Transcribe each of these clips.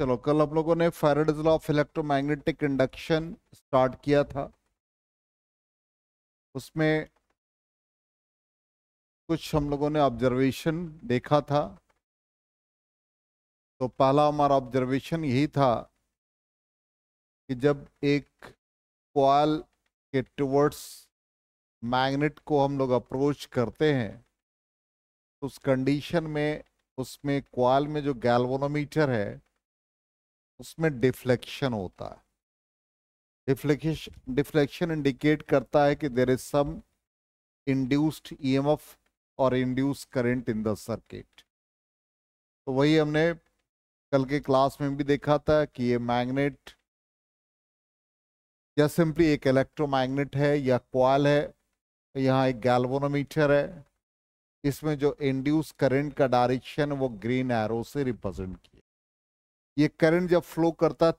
चलो कल आप लोगों ने Faraday's law of electromagnetic induction start किया था उसमें कुछ हम लोगों ने ऑब्जर्वेशन देखा था तो पहला हमारा ऑब्जर्वेशन यही था कि जब एक क्वाल के टुवर्ड्स मैग्नेट को हम लोग अप्रोच करते हैं तो उस कंडीशन में उसमें क्वाल में जो गैल्वोनोमीटर है उसमें डिफ्लेक्शन होता है डिफ्लेक्शन डिफ्लेक्शन इंडिकेट करता है कि there is some induced EMF और induce current in the circuit तो वही हमने कल के क्लास में भी देखा था कि ये मैग्नेट या सिंपली एक इलेक्ट्रोमैग्नेट है या क्वाल है यहाँ एक गैल्वोनोमीटर है इसमें जो इंड्यूस करंट का डायरेक्शन वो ग्रीन एरो से रिप्रेजेंट किया ये करंट जब फ्लो करता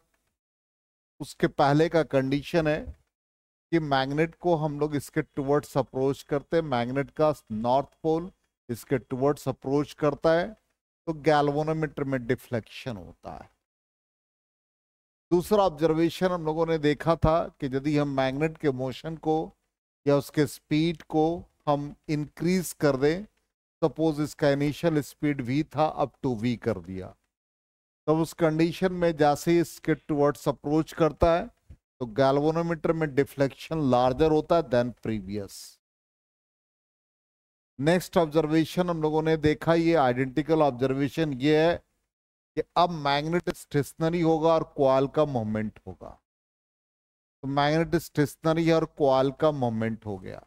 उसके पहले का कंडीशन है कि मैग्नेट को हम लोग इसके टुवर्ड्स अप्रोच करते हैं मैग्नेट का नॉर्थ पोल इसके टुवर्ड्स अप्रोच करता है तो गैल्वोनोमीटर में डिफ्लेक्शन होता है दूसरा ऑब्जर्वेशन हम लोगों ने देखा था कि यदि हम मैग्नेट के मोशन को या उसके स्पीड को हम इंक्रीज कर दें सपोज इसका इनिशियल स्पीड वी था अप टू वी कर दिया तब तो उस कंडीशन में जैसे ही स्किट टूवर्ड्स अप्रोच करता है तो गैल्वोनोमीटर में डिफ्लेक्शन लार्जर होता है देन प्रीवियस नेक्स्ट ऑब्जर्वेशन हम लोगों ने देखा ये आइडेंटिकल ऑब्जर्वेशन ये है कि अब मैग्नेट स्टेशनरी होगा और क्वाल का मोमेंट होगा तो मैग्नेट स्टेशनरी और क्वाल का मोमेंट हो गया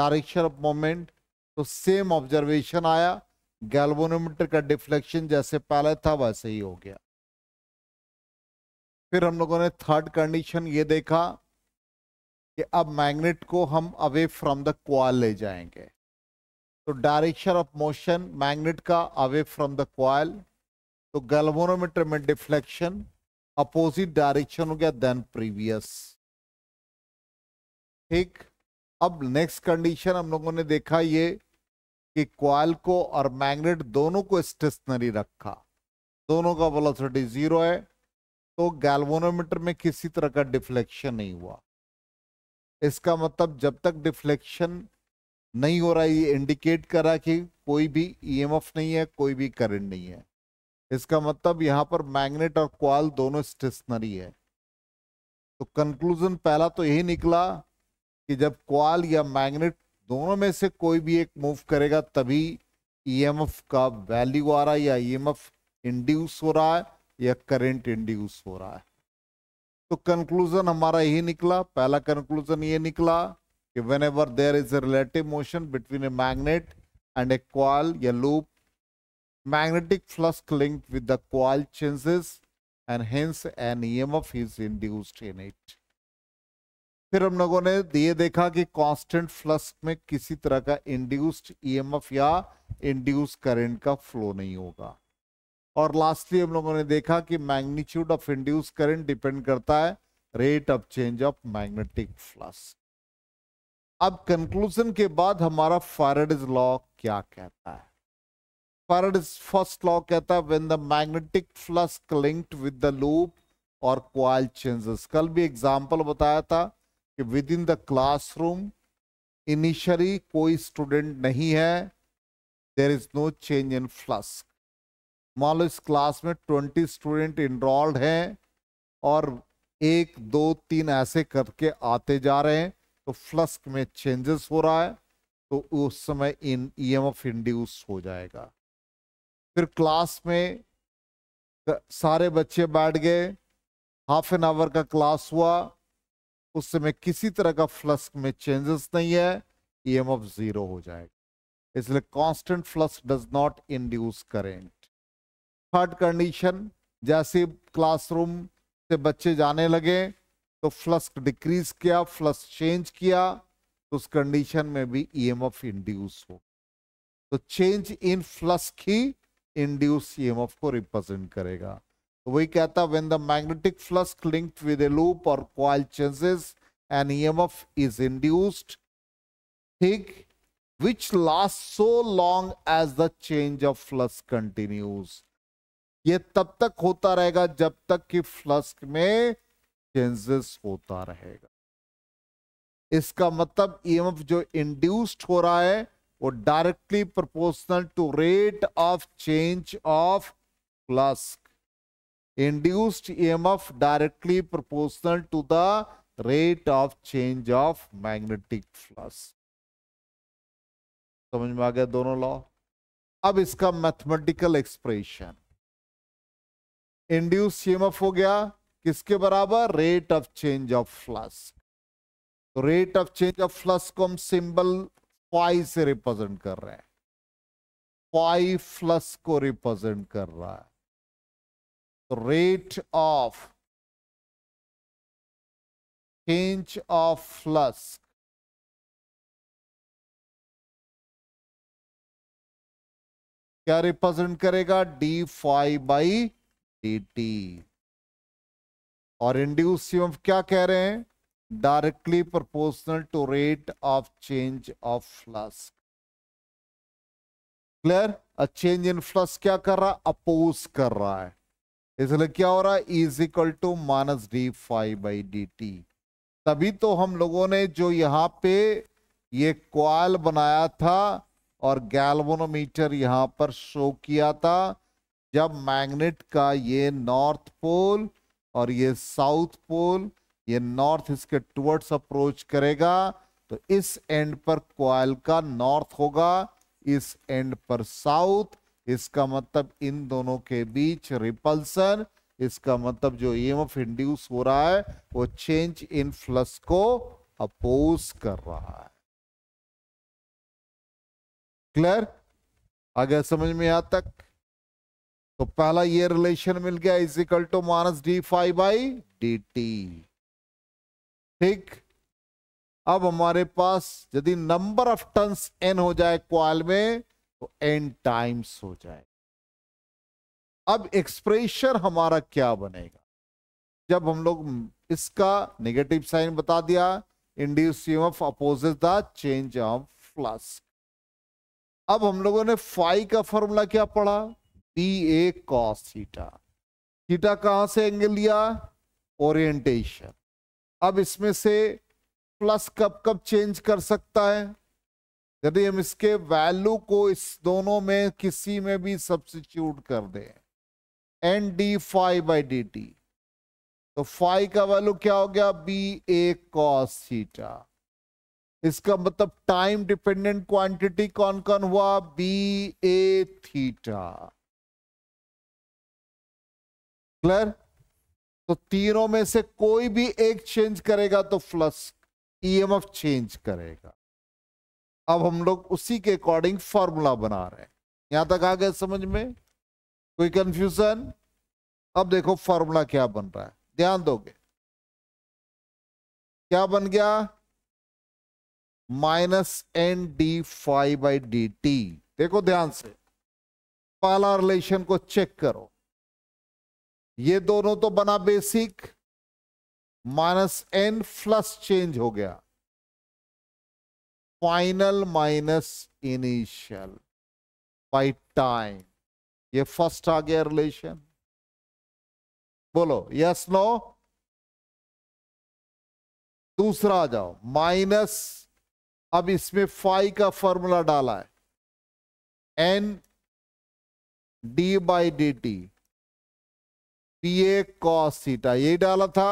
डायरेक्शन ऑफ मोमेंट तो सेम ऑब्जर्वेशन आया गैल्वोनोमीटर का डिफ्लेक्शन जैसे पहले था वैसे ही हो गया फिर हम लोगों ने थर्ड कंडीशन ये देखा कि अब मैग्नेट को हम अवे फ्रॉम द क्वाल ले जाएंगे तो डायरेक्शन ऑफ मोशन मैग्नेट का अवे फ्रॉम द क्वाल तो गैल्वोनोमीटर में डिफ्लेक्शन अपोजिट डायरेक्शन हो गया देन प्रीवियस ठीक अब नेक्स्ट कंडीशन हम लोगों ने देखा ये कि क्वाल को और मैग्नेट दोनों को स्टेशनरी रखा दोनों का वेलोसिटी जीरो है तो गैल्वोनोमीटर में किसी तरह का डिफ्लेक्शन नहीं हुआ इसका मतलब जब तक डिफ्लेक्शन नहीं हो रहा ये इंडिकेट कर रहा कि कोई भी ईएमएफ e नहीं है कोई भी करंट नहीं है इसका मतलब यहाँ पर मैग्नेट और क्वाल दोनों स्टेशनरी है तो कंक्लूजन पहला तो यही निकला कि जब क्वाल या मैग्नेट दोनों में से कोई भी एक मूव करेगा तभी ईएमएफ e का वैल्यू आ रहा है या ईएमएफ e इंड्यूस हो रहा है या करंट इंड्यूस हो रहा है तो कंक्लूजन हमारा यही निकला पहला कंक्लूजन ये निकला कि whenever there is a relative motion between a magnet and a coil या loop magnetic flux link with the coil changes and hence an EMF is induced in it फिर हम लोगों ने ये देखा कि कांस्टेंट फ्लक्स में किसी तरह का इंड्यूस्ड ईएमएफ e या इंड्यूस करंट का फ्लो नहीं होगा और लास्टली हम लोगों ने देखा कि magnitude of induce current depend करता है rate of change of magnetic flux अब कंक्लूजन के बाद हमारा फारडेज लॉ क्या कहता है फारडेज फर्स्ट लॉ कहता है when the magnetic flux linked with the loop और क्वाइल चेंजेस कल भी एग्जांपल बताया था कि within the classroom initially कोई स्टूडेंट नहीं है there is no change in flux मान लो इस क्लास में ट्वेंटी स्टूडेंट इनरोल्ड हैं और एक दो तीन ऐसे करके आते जा रहे हैं तो फ्लस्क में चेंजेस हो रहा है तो उस समय an E M F induce हो जाएगा फिर क्लास में सारे बच्चे बैठ गए हाफ एन आवर का क्लास हुआ उस समय किसी तरह का फ्लस्क में चेंजेस नहीं है ई एम ऑफ जीरो हो जाएगा इसलिए constant flux does not induce current third condition जैसे क्लासरूम से बच्चे जाने लगे तो फ्लस्क डिक्रीज किया फ्लस्क चेंज किया तो उस कंडीशन में भी ई एम एफ इंड्यूस हो तो चेंज इन फ्लस्क ही इंड्यूस ई एम एफ को रिप्रेजेंट करेगा वही कहता when the magnetic flux linked with a loop और coil changes an EMF is induced ठीक which last so long as the change of flux continues ये तब तक होता रहेगा जब तक कि फ्लस्क में चेंजेस होता रहेगा इसका मतलब ईएमएफ e जो इंड्यूस्ड हो रहा है वो directly proportional to rate of change of flux induced EMF directly proportional to the rate of change of magnetic flux. समझ में आ गया दोनों लॉ अब इसका मैथमेटिकल एक्सप्रेशन इंड्यूस ईएमएफ हो गया किसके बराबर rate of change of flux तो rate of change of flux को हम सिंबल फाइव से रिप्रेजेंट कर रहे हैं फाइव फ्लक्स को रिप्रेजेंट कर रहा है rate of change of flusk क्या रिप्रेजेंट करेगा D phi by D T और इंड्यूस क्या कह रहे हैं directly proportional to rate of change of flux clear a change in flux क्या कर रहा अपोज कर रहा है इसलिए क्या हो रहा है is equal to minus D phi by D T तभी तो हम लोगों ने जो यहाँ पे ये क्वाल बनाया था और गैल्वोनोमीटर यहां पर शो किया था जब मैग्नेट का ये नॉर्थ पोल और ये साउथ पोल ये नॉर्थ इसके टुवर्ड्स अप्रोच करेगा तो इस एंड पर क्वाल का नॉर्थ होगा इस एंड पर साउथ इसका मतलब इन दोनों के बीच रिपल्सन इसका मतलब जो ई एम इंड्यूस हो रहा है वो चेंज इन फ्लस को अपोज कर रहा है क्लियर अगर समझ में आ तक तो पहला ये रिलेशन मिल गया is equal to minus D phi by D T ठीक अब हमारे पास यदि नंबर ऑफ टर्न्स एन हो जाए क्वाल में तो एन टाइम्स हो जाएगा अब एक्सप्रेशन हमारा क्या बनेगा जब हम लोग इसका नेगेटिव साइन बता दिया इंड्यूसियम of opposite the change of flux अब हम लोगों ने फाइव का फॉर्मूला क्या पढ़ा B A cos theta theta कहां से एंगल लिया ओरिएंटेशन अब इसमें से प्लस कब कब चेंज कर सकता है यदि हम इसके वैल्यू को इस दोनों में किसी में भी सब्सिट्यूट कर दें N D phi by D T तो फाइव का वैल्यू क्या हो गया बी ए कॉस थीटा इसका मतलब टाइम डिपेंडेंट क्वांटिटी कौन कौन हुआ बी ए थीटा क्लियर तो तीनों में से कोई भी एक चेंज करेगा तो फ्लस ईएमएफ चेंज करेगा अब हम लोग उसी के अकॉर्डिंग फॉर्मूला बना रहे हैं यहां तक आ गए समझ में कोई कंफ्यूजन अब देखो फॉर्मूला क्या बन रहा है ध्यान दोगे क्या बन गया minus N D phi by D T देखो ध्यान से पहला रिलेशन को चेक करो ये दोनों तो बना basic minus N plus change हो गया final minus initial by time ये फर्स्ट आ गया रिलेशन बोलो यस नो दूसरा आ जाओ माइनस अब इसमें फाइव का फॉर्मूला डाला है N D by D T P A cos theta यही डाला था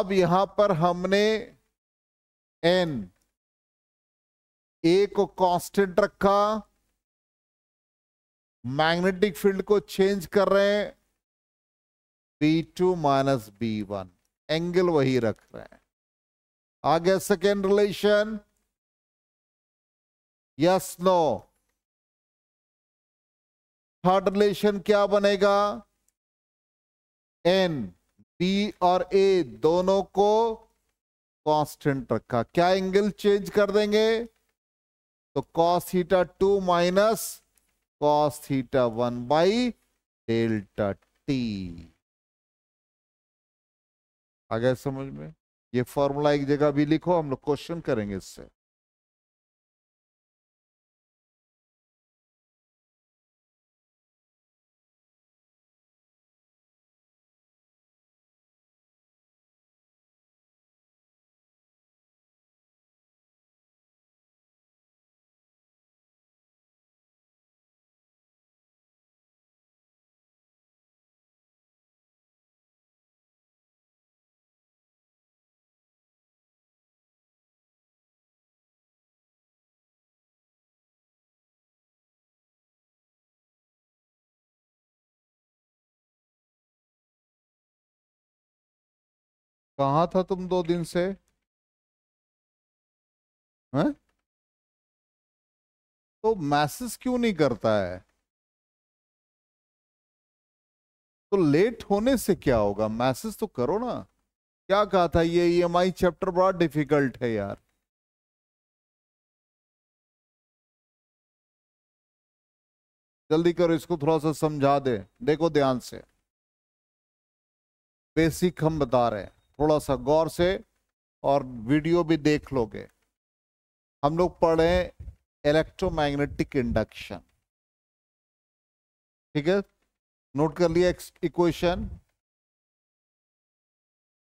अब यहां पर हमने एन ए को कांस्टेंट रखा मैग्नेटिक फील्ड को चेंज कर रहे हैं B two minus B one angle वही रख रहे हैं आगे second relation yes no third relation क्या बनेगा एन बी और ए दोनों को कांस्टेंट रखा क्या एंगल चेंज कर देंगे तो cos theta two minus cos theta one by delta T आ गया समझ में ये फॉर्मूला एक जगह भी लिखो हम लोग क्वेश्चन करेंगे इससे कहाँ था तुम दो दिन से हैं तो मैसेज क्यों नहीं करता है तो लेट होने से क्या होगा मैसेज तो करो ना क्या कहा था ये ईएमआई e चैप्टर बड़ा डिफिकल्ट है यार जल्दी करो इसको थोड़ा सा समझा दे देखो ध्यान से बेसिक हम बता रहे हैं थोड़ा सा गौर से और वीडियो भी देख लोगे हम लोग पढ़े इलेक्ट्रोमैग्नेटिक इंडक्शन ठीक है नोट कर लिया इक्वेशन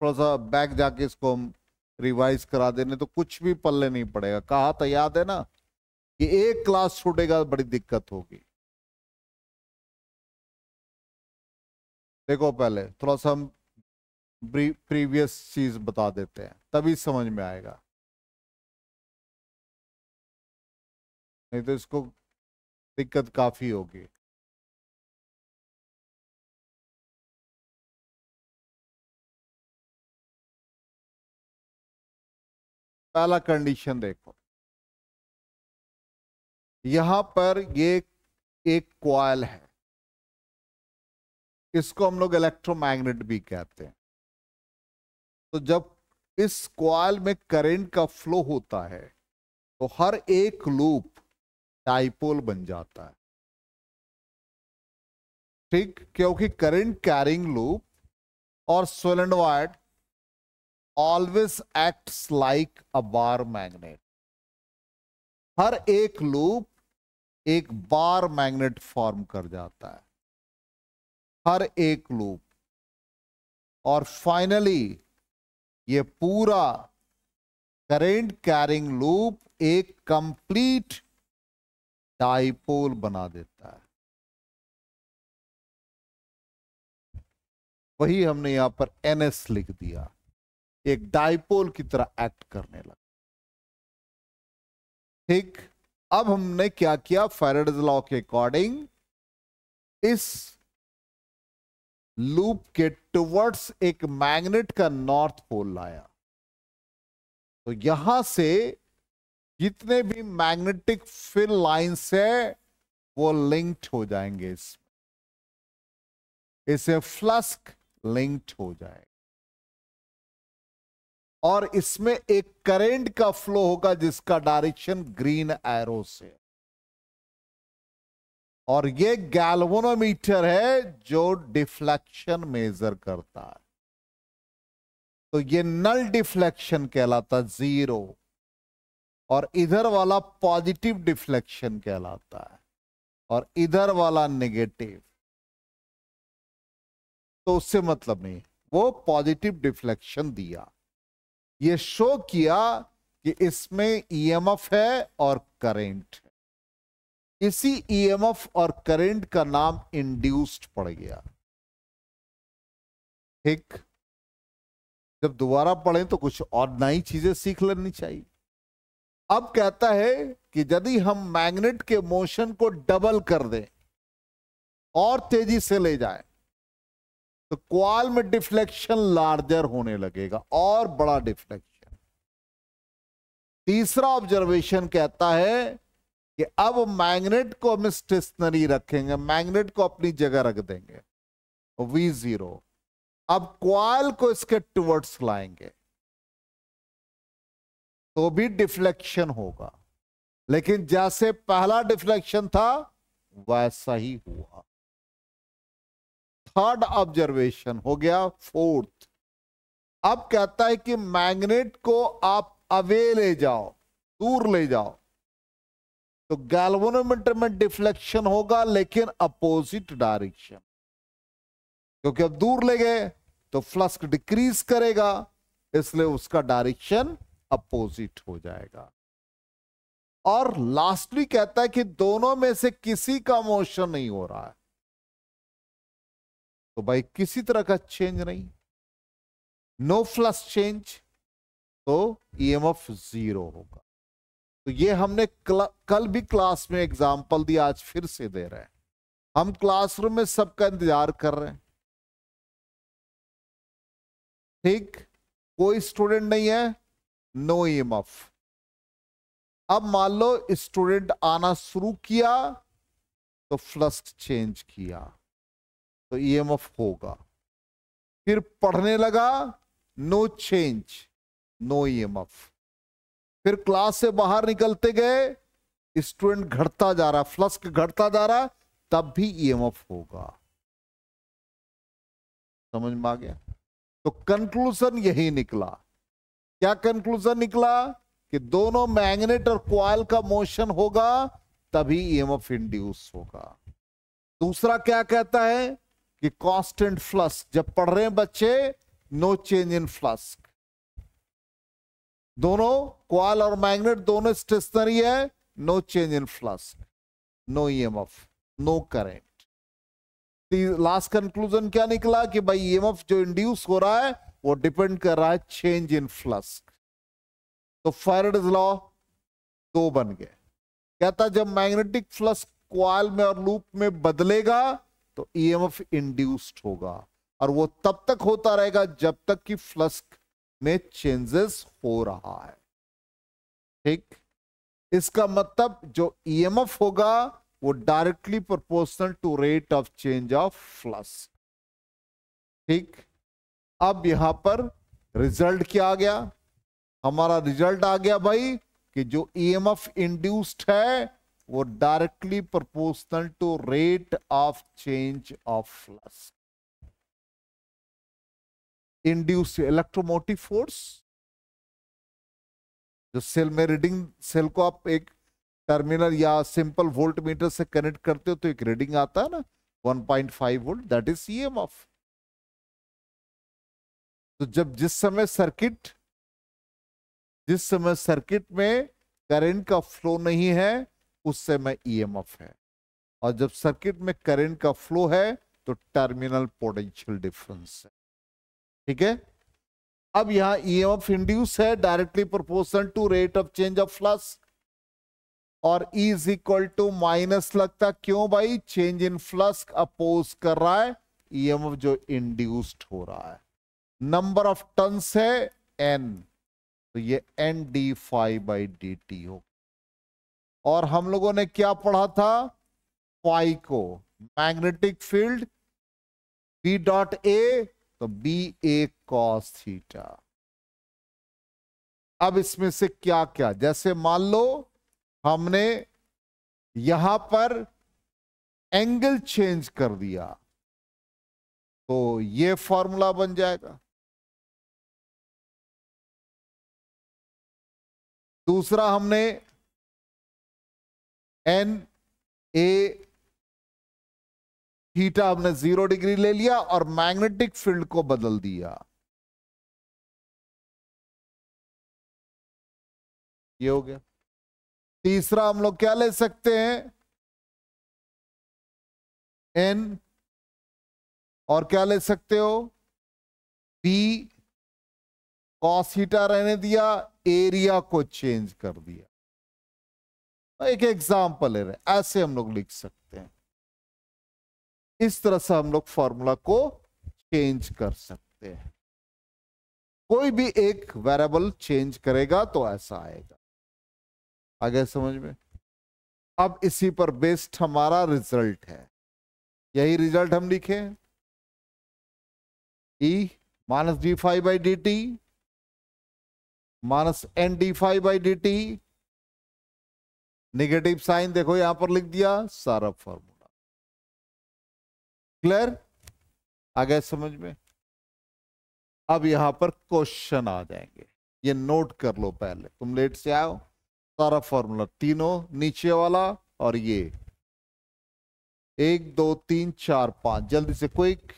थोड़ा सा बैक जाके इसको हम रिवाइज करा देने तो कुछ भी पल्ले नहीं पड़ेगा कहा था याद है ना कि एक क्लास छूटेगा बड़ी दिक्कत होगी देखो पहले थोड़ा सा हम प्रीवियस चीज बता देते हैं तभी समझ में आएगा नहीं तो इसको दिक्कत काफी होगी पहला कंडीशन देखो यहां पर ये एक क्वाइल है इसको हम लोग इलेक्ट्रोमैग्नेट भी कहते हैं तो जब इस क्वाल में करंट का फ्लो होता है तो हर एक लूप डाइपोल बन जाता है ठीक क्योंकि करंट कैरिंग लूप और solenoid always acts like a bar magnet हर एक लूप एक बार मैग्नेट फॉर्म कर जाता है हर एक लूप और फाइनली ये पूरा करेंट कैरिंग लूप एक कंप्लीट डाइपोल बना देता है वही हमने यहां पर एनएस लिख दिया एक डाइपोल की तरह एक्ट करने लगा ठीक अब हमने क्या किया फेरेड लॉ के अकॉर्डिंग इस लूप के टुवर्ड्स एक मैग्नेट का नॉर्थ पोल लाया तो यहां से जितने भी मैग्नेटिक फिल लाइंस है वो लिंक्ड हो जाएंगे इसमें इसे फ्लस्क लिंक्ड हो जाए और इसमें एक करेंट का फ्लो होगा जिसका डायरेक्शन ग्रीन एरो से और ये गैल्वोनोमीटर है जो डिफ्लेक्शन मेजर करता है तो ये नल डिफ्लेक्शन कहलाता जीरो और इधर वाला पॉजिटिव डिफ्लेक्शन कहलाता है और इधर वाला नेगेटिव तो उससे मतलब नहीं वो पॉजिटिव डिफ्लेक्शन दिया ये शो किया कि इसमें ईएमएफ e है और करेंट इसी ईएमएफ e और करंट का नाम इंड्यूस्ड पड़ गया ठीक जब दोबारा पढ़े तो कुछ और नई चीजें सीख लेनी चाहिए अब कहता है कि यदि हम मैग्नेट के मोशन को डबल कर दें और तेजी से ले जाए तो क्वाल में डिफ्लेक्शन लार्जर होने लगेगा और बड़ा डिफ्लेक्शन तीसरा ऑब्जर्वेशन कहता है कि अब मैग्नेट को हम स्टेशनरी रखेंगे मैग्नेट को अपनी जगह रख देंगे वी जीरो अब क्वाल को इसके टुवर्ड्स लाएंगे तो भी डिफ्लेक्शन होगा लेकिन जैसे पहला डिफ्लेक्शन था वैसा ही हुआ थर्ड ऑब्जर्वेशन हो गया फोर्थ अब कहता है कि मैग्नेट को आप अवे ले जाओ दूर ले जाओ तो गैल्वोनोमीटर में डिफ्लेक्शन होगा लेकिन अपोजिट डायरेक्शन क्योंकि अब दूर ले गए तो फ्लस्क डिक्रीज करेगा इसलिए उसका डायरेक्शन अपोजिट हो जाएगा और लास्टली कहता है कि दोनों में से किसी का मोशन नहीं हो रहा है तो भाई किसी तरह का चेंज नहीं नो फ्लस चेंज तो ईएमएफ जीरो होगा तो ये हमने कल भी क्लास में एग्जाम्पल दिया आज फिर से दे रहे हैं हम क्लासरूम में सबका इंतजार कर रहे हैं ठीक कोई स्टूडेंट नहीं है नो एम एफ अब मान लो स्टूडेंट आना शुरू किया तो फ्लस्क चेंज किया तो ई एम एफ होगा फिर पढ़ने लगा no change no E M F फिर क्लास से बाहर निकलते गए स्टूडेंट घटता जा रहा फ्लस्क घटता जा रहा तब भी ईएमएफ e होगा समझ में आ गया तो कंक्लूजन यही निकला क्या कंक्लूजन निकला कि दोनों मैग्नेट और क्वाइल का मोशन होगा तभी ईएमएफ e इंड्यूस होगा दूसरा क्या कहता है कि कांस्टेंट फ्लस्क जब पढ़ रहे हैं बच्चे नो चेंज इन फ्लस्क दोनों क्वाल और मैग्नेट दोनों स्टेशनरी है no change in flux no F no current last conclusion क्या निकला कि भाई ईएमएफ e जो इंड्यूस हो रहा है वो डिपेंड कर रहा है चेंज इन फ्लक्स तो फेरड लॉ दो बन गए कहता जब मैग्नेटिक फ्लक्स क्वाल में और लूप में बदलेगा तो ईएमएफ e इंड्यूस्ड होगा और वो तब तक होता रहेगा जब तक कि फ्लक्स में चेंजेस हो रहा है ठीक इसका मतलब जो ईएमएफ e होगा वो directly proportional to rate of change of flux ठीक अब यहां पर रिजल्ट क्या आ गया हमारा रिजल्ट आ गया भाई कि जो ईएमएफ e इंड्यूस्ड है वो directly proportional to rate of change of flux induce electromotive force जो सेल में रीडिंग सेल को आप एक टर्मिनल या सिंपल वोल्ट मीटर से कनेक्ट करते हो तो एक रीडिंग आता है ना 1.5 वोल्ट दैट इज सी तो जब जिस समय सर्किट जिस समय सर्किट में करंट का फ्लो नहीं है उस समय एफ e है और जब सर्किट में करंट का फ्लो है तो टर्मिनल पोटेंशियल डिफरेंस है ठीक है अब यहां ई एम एफ इंड्यूस है directly proportional to rate of change of flux और E is equal to minus लगता क्यों भाई चेंज इन फ्लक्स अपोज कर रहा है ईएमएफ e जो इंड्यूस्ड हो रहा है नंबर ऑफ टन्स है एन तो ये N D phi by D T हो और हम लोगों ने क्या पढ़ा था फाई को magnetic field B dot A तो बी ए कॉस थीटा अब इसमें से क्या क्या जैसे मान लो हमने यहां पर एंगल चेंज कर दिया तो ये फॉर्मूला बन जाएगा दूसरा हमने एन ए थीटा हमने जीरो डिग्री ले लिया और मैग्नेटिक फील्ड को बदल दिया ये हो गया तीसरा हम लोग क्या ले सकते हैं एन और क्या ले सकते हो बी कॉस हीटा रहने दिया एरिया को चेंज कर दिया एक एग्जाम्पल ले रहे ऐसे हम लोग लिख सकते इस तरह से हम लोग फॉर्मूला को चेंज कर सकते हैं कोई भी एक वेरिएबल चेंज करेगा तो ऐसा आएगा आ गया समझ में अब इसी पर बेस्ड हमारा रिजल्ट है यही रिजल्ट हम लिखे E e minus D phi by D T minus N D phi by D T negative sign देखो यहां पर लिख दिया सारा फॉर्मूला क्लियर आ गया समझ में अब यहां पर क्वेश्चन आ जाएंगे ये नोट कर लो पहले तुम लेट से आओ सारा फॉर्मूला तीनों नीचे वाला और ये एक दो तीन चार पांच जल्दी से क्विक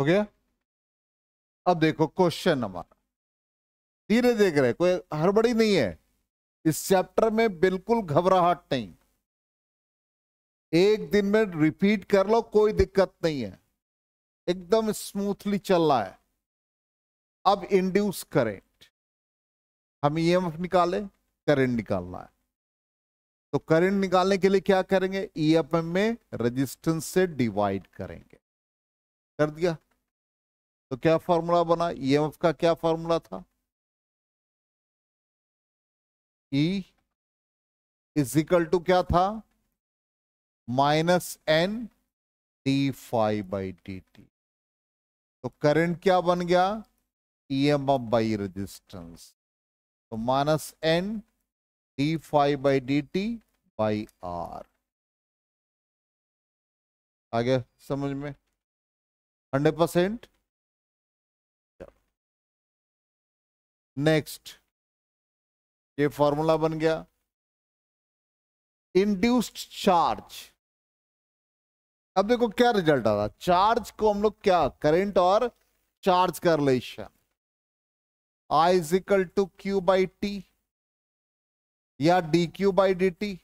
हो गया अब देखो क्वेश्चन हमारा धीरे देख रहे कोई हड़बड़ी नहीं है इस चैप्टर में बिल्कुल घबराहट नहीं एक दिन में रिपीट कर लो कोई दिक्कत नहीं है एकदम स्मूथली चल रहा है अब इंड्यूस करेंट हम ई एम एफ निकाले करेंट निकालना है तो करंट निकालने के लिए क्या करेंगे ई एफ एम में रजिस्टेंस से डिवाइड करेंगे कर दिया तो क्या फॉर्मूला बना ईएमएफ e का क्या फॉर्मूला था ई इजिकल टू क्या था minus N D phi by D T तो करंट क्या बन गया E M F by resistance तो minus N D phi by D T by R आगे समझ में हंड्रेड परसेंट नेक्स्ट ये फॉर्मूला बन गया इंड्यूस्ड चार्ज अब देखो क्या रिजल्ट आ रहा चार्ज को हम लोग क्या करंट और चार्ज का relation I to Q by T या D Q by D T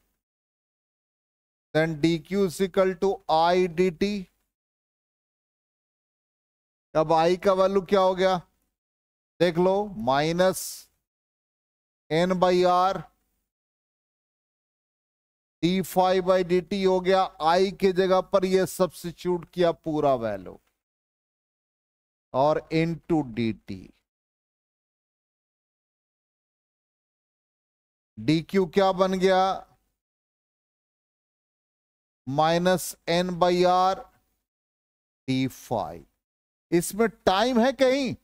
then D Q is equal to I D T अब आई का वैल्यू क्या हो गया देख लो minus N by R D phi by D T हो गया आई के जगह पर ये सब्सिट्यूट किया पूरा वैल्यू और into D T D Q क्या बन गया minus N by R D phi इसमें टाइम है कहीं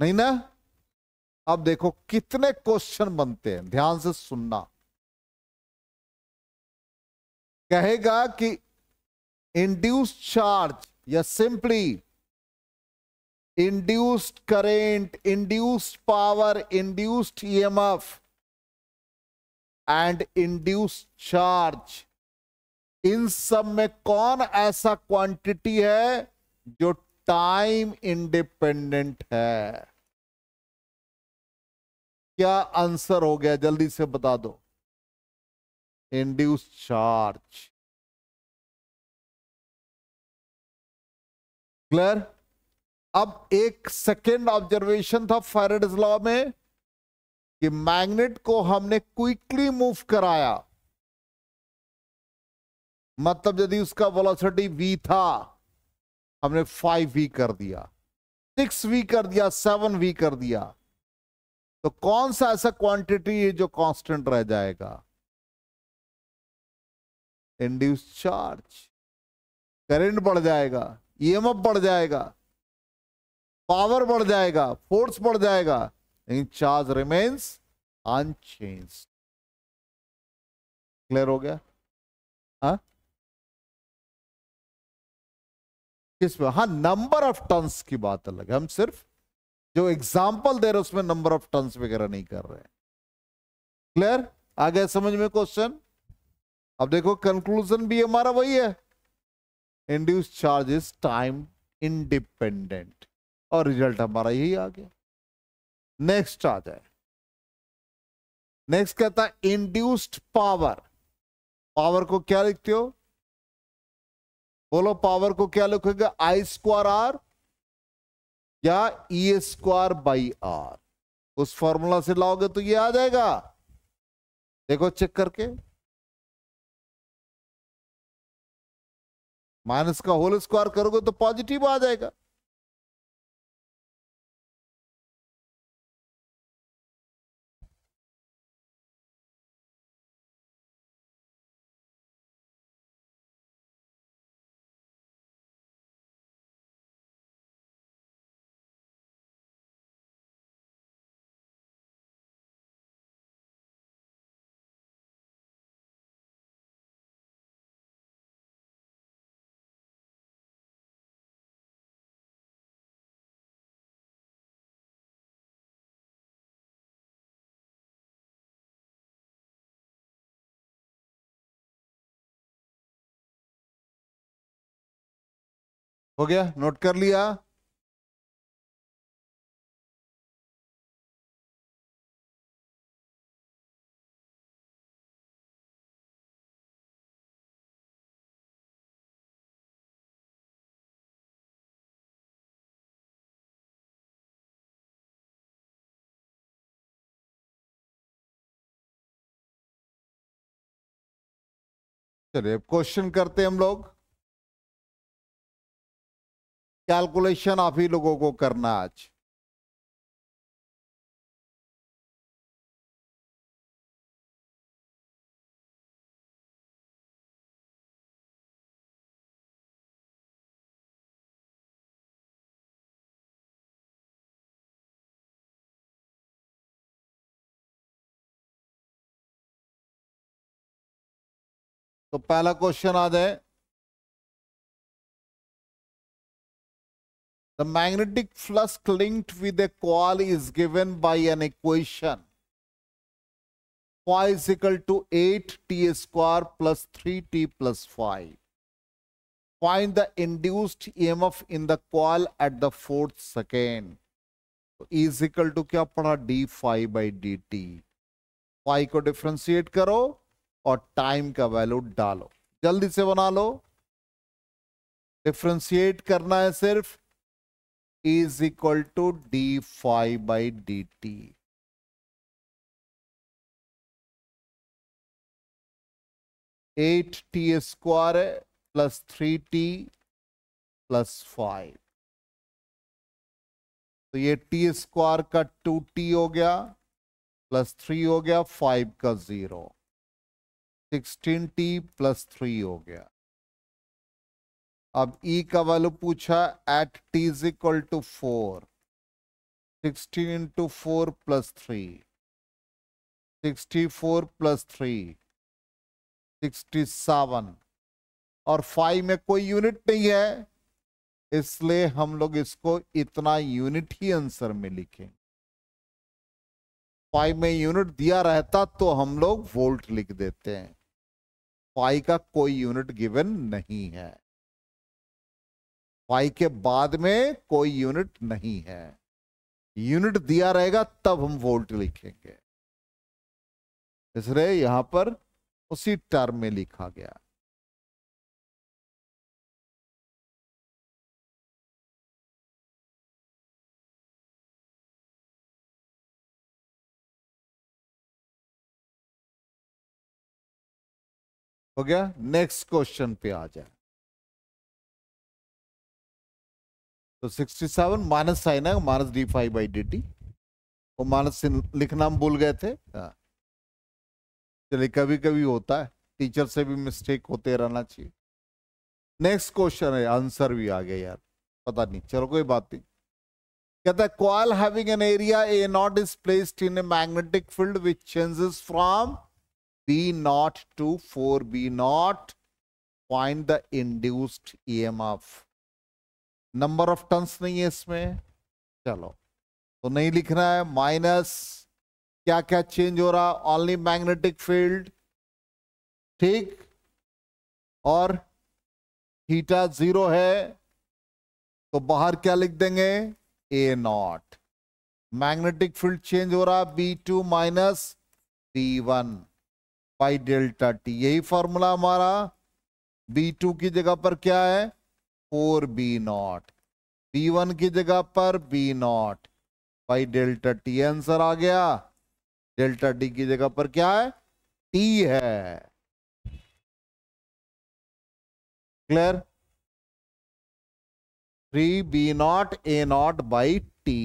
नहीं ना अब देखो कितने क्वेश्चन बनते हैं ध्यान से सुनना कहेगा कि इंड्यूस चार्ज या simply induced current induced power induced EMF and induced charge इन सब में कौन ऐसा क्वांटिटी है जो टाइम इंडिपेंडेंट है क्या आंसर हो गया जल्दी से बता दो इंड्यूस चार्ज क्लियर अब एक सेकेंड ऑब्जर्वेशन था फेरेड्स लॉ में कि मैग्नेट को हमने क्विकली मूव कराया मतलब यदि उसका वेलोसिटी वी था हमने फाइव वी कर दिया सिक्स वी कर दिया सेवन वी कर दिया तो कौन सा ऐसा क्वांटिटी है जो कांस्टेंट रह जाएगा इंड्यूस चार्ज करंट बढ़ जाएगा ईएमएफ e बढ़ जाएगा पावर बढ़ जाएगा फोर्स बढ़ जाएगा लेकिन चार्ज रिमेन्स अनचेंज क्लियर हो गया हाँ किसमें हाँ नंबर ऑफ टन्स की बात अलग है हम सिर्फ जो एग्जाम्पल दे रहे उसमें नंबर ऑफ टन्स वगैरह नहीं कर रहे क्लियर आ गया समझ में क्वेश्चन अब देखो कंक्लूजन भी हमारा वही है induce charge is time independent और रिजल्ट हमारा यही आ गया नेक्स्ट आ जाए नेक्स्ट कहता है इंड्यूस्ड पावर पावर को क्या लिखते हो बोलो पावर को क्या लिखोगे आई स्क्वायर आर या ई स्क्वायर बाई आर उस फॉर्मूला से लाओगे तो ये आ जाएगा देखो चेक करके माइनस का होल स्क्वायर करोगे तो पॉजिटिव आ जाएगा हो गया नोट कर लिया चलिए क्वेश्चन करते हम लोग कैलकुलेशन आप ही लोगों को करना आज तो पहला क्वेश्चन आ जाए The magnetic flux linked with a coil is given by an equation. Phi is equal to 8t square plus 3t plus 5. Find the induced EMF in the coil at the fourth second. तो e is equal to क्या पढ़ा d phi by dt. Phi phi को differentiate करो और time का value डालो जल्दी से बना लो डिफ्रेंशिएट करना है सिर्फ is equal to D phi by D T eight T square plus three T plus five तो ये टी स्क्वायर का टू टी हो गया प्लस थ्री हो गया फाइव का zero sixteen T plus three हो गया अब ई e का वैल्यू पूछा at t is equal to four sixteen into four plus three sixty four plus three sixty seven और फाइव में कोई यूनिट नहीं है इसलिए हम लोग इसको इतना यूनिट ही आंसर में लिखेंगे फाइव में यूनिट दिया रहता तो हम लोग वोल्ट लिख देते हैं फाइव का कोई यूनिट गिवन नहीं है वाई के बाद में कोई यूनिट नहीं है यूनिट दिया रहेगा तब हम वोल्ट लिखेंगे इसलिए यहां पर उसी टर्म में लिखा गया हो गया नेक्स्ट क्वेश्चन पे आ जाए तो 67 सेवन माइनस साइन है minus D phi by D T वो माइनस लिखना हम भूल गए थे हाँ। चलिए कभी कभी होता है टीचर से भी मिस्टेक होते रहना चाहिए नेक्स्ट क्वेश्चन है आंसर भी आ गया यार पता नहीं चलो कोई बात नहीं कहता है coil having an area A naught is placed in a magnetic field which changes from B naught to four B naught find the induced E number of turns नहीं है इसमें चलो तो नहीं लिखना है माइनस क्या क्या चेंज हो रहा ऑनली मैग्नेटिक फील्ड ठीक और हीटा जीरो है तो बाहर क्या लिख देंगे A naught magnetic field change हो रहा B two minus B one by delta T यही फॉर्मूला हमारा बी टू की जगह पर क्या है four B naught B one की जगह पर B naught by delta T answer आ गया डेल्टा टी की जगह पर क्या है टी है clear three B naught A naught by T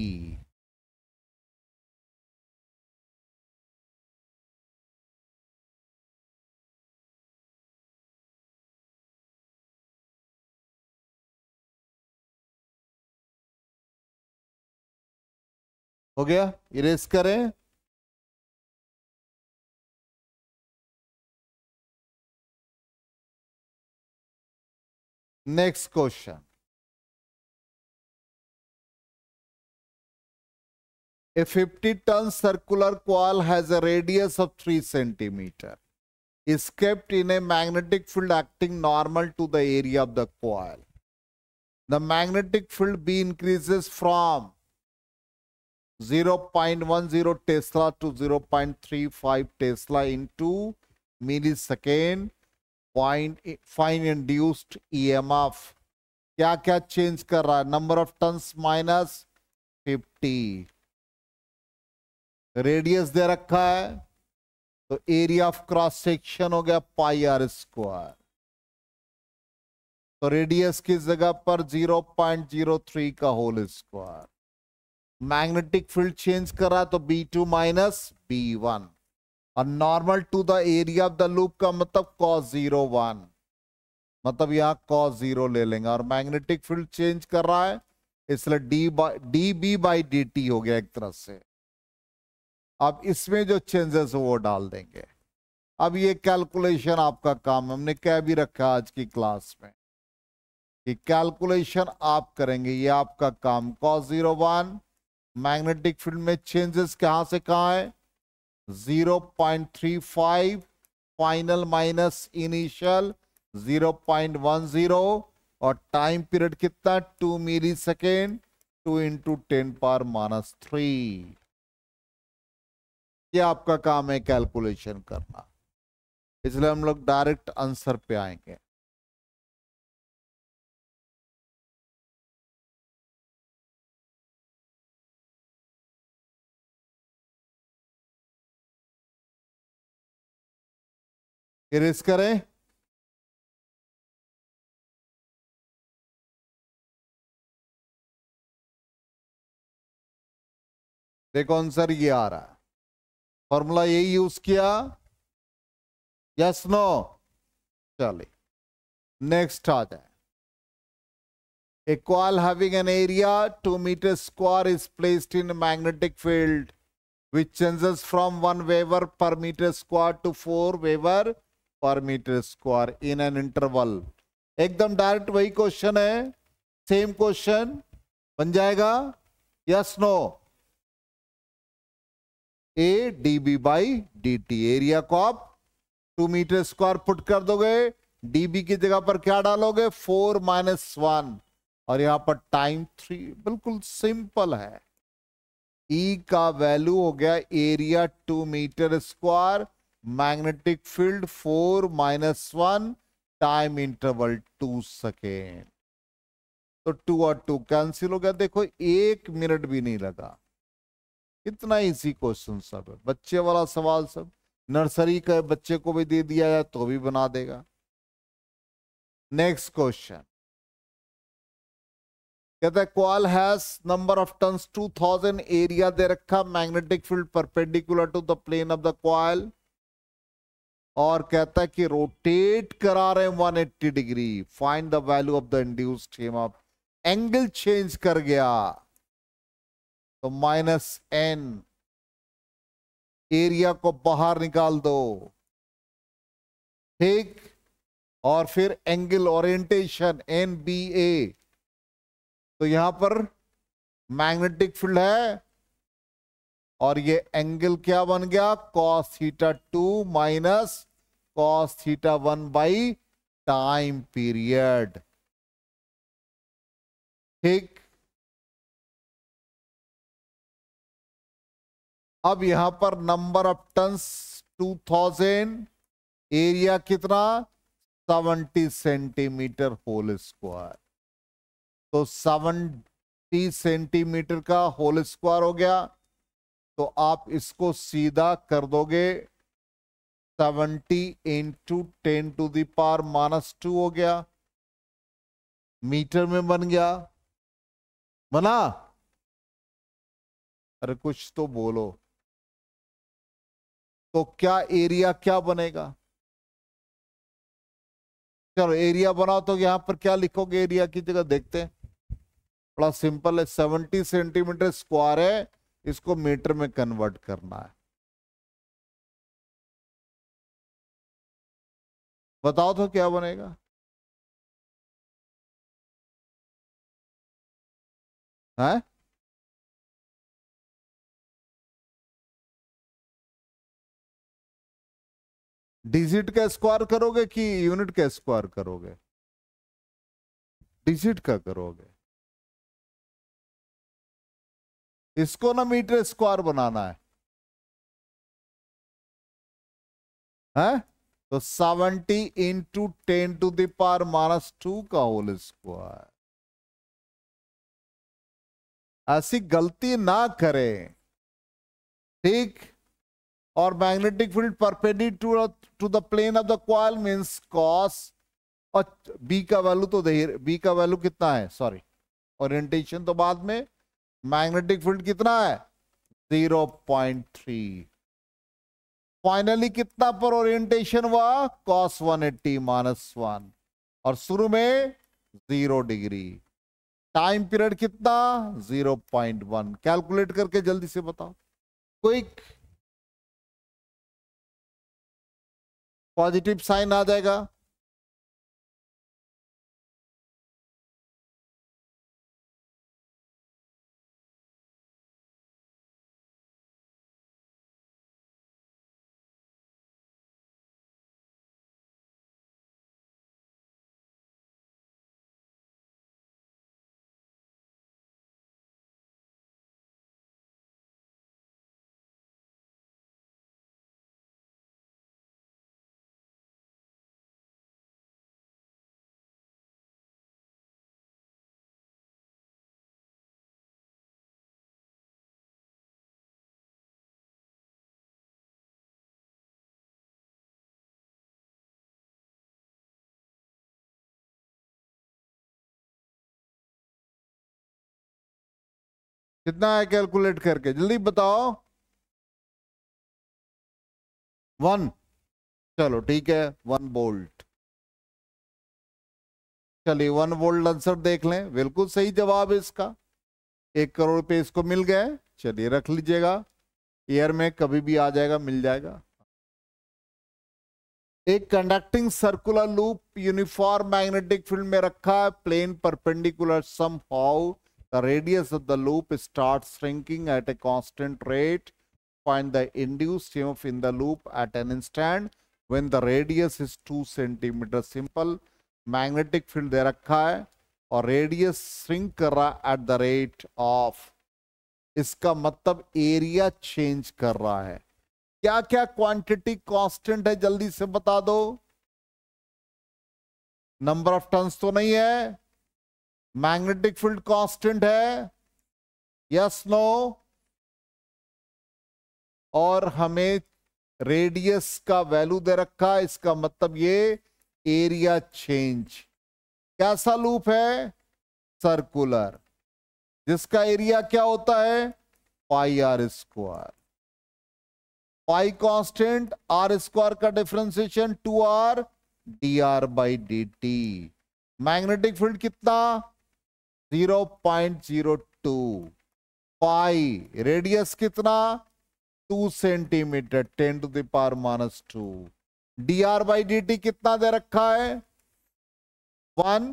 हो गया इरेज करें next question a fifty turn circular coil has a radius of three centimetre is kept in a magnetic field acting normal to the area of the coil the magnetic field B increases from 0.10 Tesla to 0.35 Tesla in 2 millisecond point fine induced EMF क्या क्या change कर रहा है number of turns minus 50 radius दे रखा है तो area of cross section हो गया पाई आर स्क्वायर तो रेडियस की जगह पर 0.03 का whole square magnetic field change करा तो B two minus B one और normal to the area of the loop का मतलब कॉस जीरो वन मतलब यहाँ कॉस जीरो ले लेंगे और मैग्नेटिक फील्ड चेंज कर रहा है इसलिए D by D B by D T हो गया एक तरह से अब इसमें जो चेंजेस वो डाल देंगे अब ये कैलकुलेशन आपका काम हमने कह भी रखा आज की क्लास में कि कैलकुलेशन आप करेंगे ये आपका काम cos zero one magnetic field में चेंजेस कहां से कहां है 0.35 फाइनल माइनस इनिशियल 0.10 और टाइम पीरियड कितना two millisecond two into ten power minus three ये आपका काम है कैलकुलेशन करना इसलिए हम लोग डायरेक्ट आंसर पे आएंगे इरेज करें देखो आंसर ये आ रहा है फॉर्मूला यही यूज किया यस नो चले नेक्स्ट आ जाए a coil having an area two metre square is placed in magnetic field which changes from one weber per metre square to four weber per metre square in an interval एकदम direct वही question है same question बन जाएगा yes no A D B by D T area को आप to metre square foot कर दोगे dB की जगह पर क्या डालोगे फोर माइनस वन और यहां पर टाइम थ्री बिल्कुल सिंपल है ई e का वैल्यू हो गया area two metre square magnetic field four minus one time interval two second तो टू और टू कैंसिल हो गया देखो एक मिनट भी नहीं लगा इतना इजी क्वेश्चन सब है बच्चे वाला सवाल सब नर्सरी का बच्चे को भी दे दिया जाए तो भी बना देगा नेक्स्ट क्वेश्चन कहता है coil has number of turns 2000 area दे रखा magnetic field perpendicular to the plane of the coil और कहता है कि रोटेट करा रहे हैं 180 degree find the value of the induced emf angle change कर गया तो माइनस एन एरिया को बाहर निकाल दो ठीक और फिर angle orientation N B A तो यहां पर मैग्नेटिक फील्ड है और ये एंगल क्या बन गया cos theta two minus cos theta one by time period ठीक अब यहां पर नंबर ऑफ टू 2000 एरिया कितना 70 सेंटीमीटर होल स्क्वायर तो 70 सेंटीमीटर का होल स्क्वायर हो गया तो आप इसको सीधा कर दोगे seventy into ten to the power minus two हो गया मीटर में बन गया बना अरे कुछ तो बोलो तो क्या एरिया क्या बनेगा चलो एरिया बनाओ तो यहां पर क्या लिखोगे एरिया की जगह देखते हैं बड़ा सिंपल है सेवेंटी सेंटीमीटर स्क्वायर है इसको मीटर में कन्वर्ट करना है बताओ तो क्या बनेगा है डिजिट का स्क्वायर करोगे कि यूनिट का स्क्वायर करोगे डिजिट का करोगे इसको ना मीटर स्क्वायर बनाना है हैं तो seventy into ten to the power minus two का होल स्क्वायर ऐसी गलती ना करें ठीक और magnetic field perpendicular to to the plane of the coil means cos और बी का वैल्यू तो बी का वैल्यू कितना है सॉरी ओरिएंटेशन तो बाद में मैग्नेटिक फील्ड कितना है 0.3 फाइनली कितना पर ओरिएंटेशन हुआ कॉस 180 एट्टी माइनस वन और शुरू में जीरो डिग्री टाइम पीरियड कितना 0.1 कैलकुलेट करके जल्दी से बताओ क्विक पॉजिटिव साइन आ जाएगा कितना है कैलकुलेट करके जल्दी बताओ वन चलो ठीक है वन बोल्ट चलिए वन बोल्ट आंसर देख लें बिल्कुल सही जवाब है इसका एक करोड़ रुपए इसको मिल गए चलिए रख लीजिएगा एयर में कभी भी आ जाएगा मिल जाएगा एक conducting circular loop uniform magnetic field में रखा है plane perpendicular somehow The radius of the loop starts shrinking at a constant rate. Find the induced EMF in the loop at an instant when the radius is 2 cm Simple magnetic field de rakha hai aur radius shrink कर रहा at the rate of इसका मतलब area change कर रहा है क्या क्या quantity constant है जल्दी से बता दो नंबर ऑफ टन्स तो नहीं है मैग्नेटिक फील्ड कांस्टेंट है यस नो और हमें रेडियस का वैल्यू दे रखा है इसका मतलब ये एरिया चेंज कैसा लूप है सर्कुलर जिसका एरिया क्या होता है pi R square pi constant R square का differentiation two R D R by D T magnetic field कितना टू पाई रेडियस कितना two centimetre ten to the power minus two D R by D T कितना दे रखा है one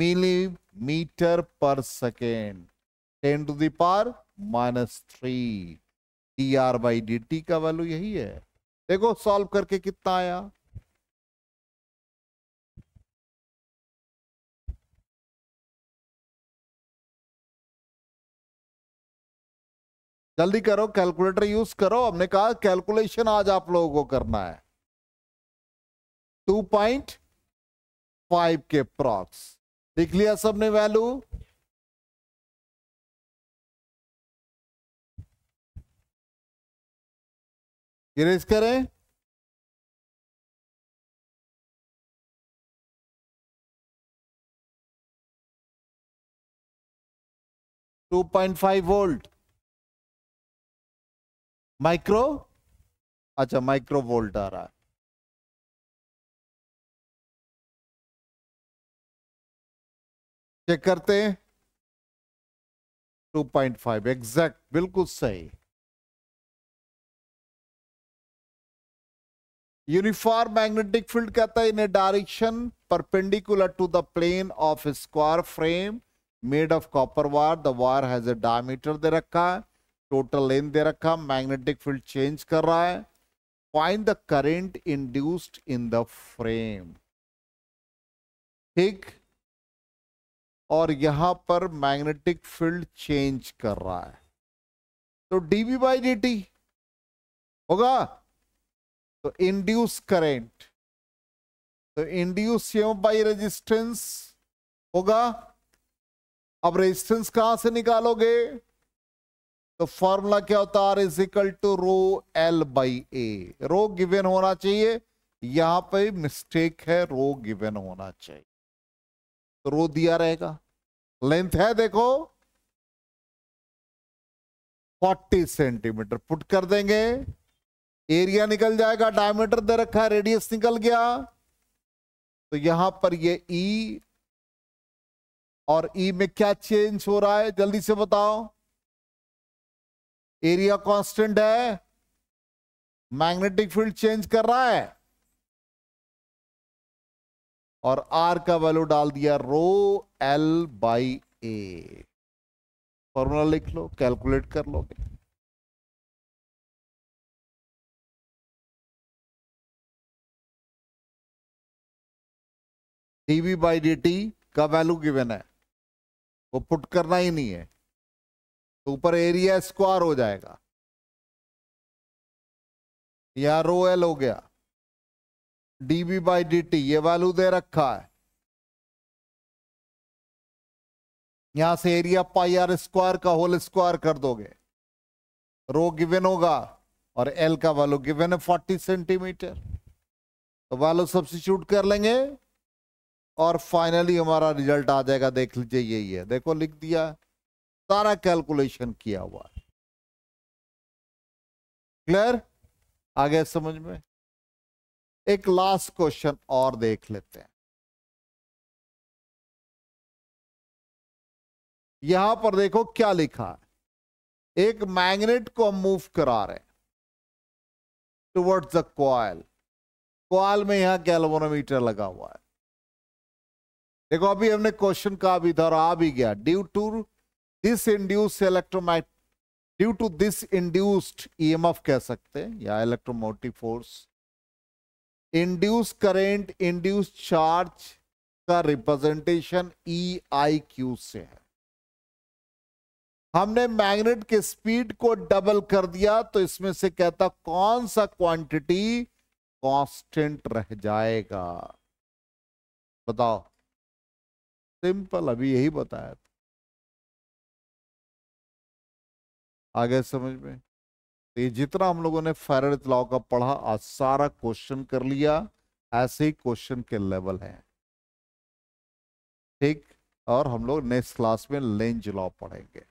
millimetre per second ten to the power minus three D R by D T का value यही है देखो सॉल्व करके कितना आया जल्दी करो कैलकुलेटर यूज करो हमने कहा कैलकुलेशन आज आप लोगों को करना है टू पॉइंट फाइव के प्रॉक्स लिख लिया सबने वैल्यू इरेज करें two point five volt micro अच्छा माइक्रो वोल्ट आ रहा है चेक करते हैं 2.5 एग्जैक्ट बिल्कुल सही यूनिफॉर्म मैग्नेटिक फील्ड कहता है in a direction perpendicular to the plane of square frame made of copper wire the wire has a diameter दे रखा है टोटल लेंथ दे रखा मैग्नेटिक फील्ड चेंज कर रहा है find the current induced in the frame ठीक और यहां पर मैग्नेटिक फील्ड चेंज कर रहा है तो डीबी बाई डी टी होगा तो इंड्यूस करेंट तो इंड्यूस बाई रेजिस्टेंस होगा अब रेजिस्टेंस कहां से निकालोगे तो फॉर्मूला क्या होता है R is equal to rho L by A rho given होना चाहिए यहां पे मिस्टेक है रो गिवेन होना चाहिए तो रो दिया रहेगा लेंथ है देखो 40 सेंटीमीटर पुट कर देंगे एरिया निकल जाएगा डायमीटर दे रखा है रेडियस निकल गया तो यहां पर ये ई e, और ई e में क्या चेंज हो रहा है जल्दी से बताओ एरिया कांस्टेंट है मैग्नेटिक फील्ड चेंज कर रहा है और आर का वैल्यू डाल दिया rho L by A formula लिख लो कैलकुलेट कर लोगे डीवी बाई डी टी का वैल्यू गिवन है वो पुट करना ही नहीं है तो ऊपर एरिया स्क्वायर हो जाएगा या रो एल हो गया D B by D T ये वैल्यू दे रखा है यहां से एरिया पाई आर स्क्वायर का होल स्क्वायर कर दोगे रो गिवन होगा और एल का वैल्यू गिवन है फोर्टी सेंटीमीटर तो वैल्यू सब्सिट्यूट कर लेंगे और फाइनली हमारा रिजल्ट आ जाएगा देख लीजिए यही है देखो लिख दिया है सारा कैलकुलेशन किया हुआ है क्लियर आ गया समझ में एक लास्ट क्वेश्चन और देख लेते हैं यहां पर देखो क्या लिखा है एक मैग्नेट को हम मूव करा रहे हैं टुवर्ड्स द क्वाइल क्वाइल में यहां गैल्वोनोमीटर लगा हुआ है देखो अभी हमने क्वेश्चन का भी इधर आ भी गया due to this induce electromag due to this induced EMF कह सकते हैं या electromotive force induce current induce charge का रिप्रेजेंटेशन ई आई क्यू से है हमने मैग्नेट के स्पीड को डबल कर दिया तो इसमें से कहता कौन सा क्वांटिटी कांस्टेंट रह जाएगा बताओ सिंपल अभी यही बताया था आ गया समझ में तो ये जितना हम लोगों ने फेरड लॉ का पढ़ा आज सारा क्वेश्चन कर लिया ऐसे ही क्वेश्चन के लेवल हैं ठीक और हम लोग नेक्स्ट क्लास में लेंज लॉ पढ़ेंगे